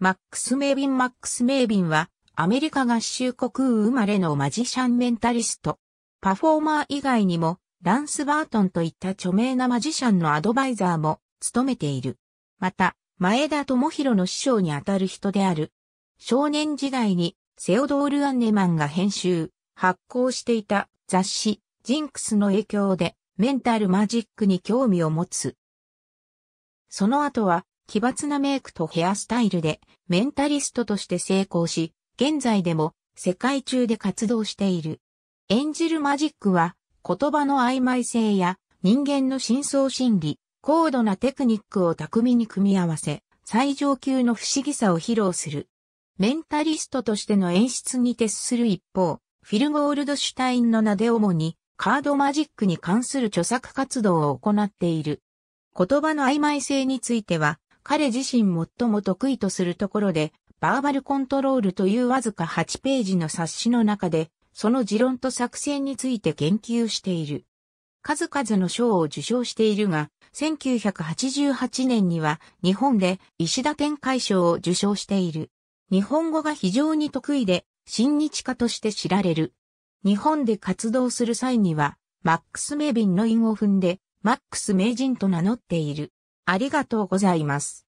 マックス・メイビン・マックス・メイビンは、アメリカ合衆国生まれのマジシャンメンタリスト。パフォーマー以外にも、ランス・バートンといった著名なマジシャンのアドバイザーも、務めている。また、前田智弘の師匠にあたる人である。少年時代に、セオドール・アンネマンが編集、発行していた雑誌、ジンクスの影響で、メンタルマジックに興味を持つ。その後は、奇抜なメイクとヘアスタイルでメンタリストとして成功し、現在でも世界中で活動している。演じるマジックは言葉の曖昧性や人間の深層心理、高度なテクニックを巧みに組み合わせ、最上級の不思議さを披露する。メンタリストとしての演出に徹する一方、フィル・ゴールドシュタインの名で主にカードマジックに関する著作活動を行っている。言葉の曖昧性については、彼自身最も得意とするところで、バーバルコントロールというわずか8ページの冊子の中で、その持論と作戦について言及している。数々の賞を受賞しているが、1988年には日本で石田展開賞を受賞している。日本語が非常に得意で、新日家として知られる。日本で活動する際には、マックス・メビンの韻を踏んで、マックス名人と名乗っている。ありがとうございます。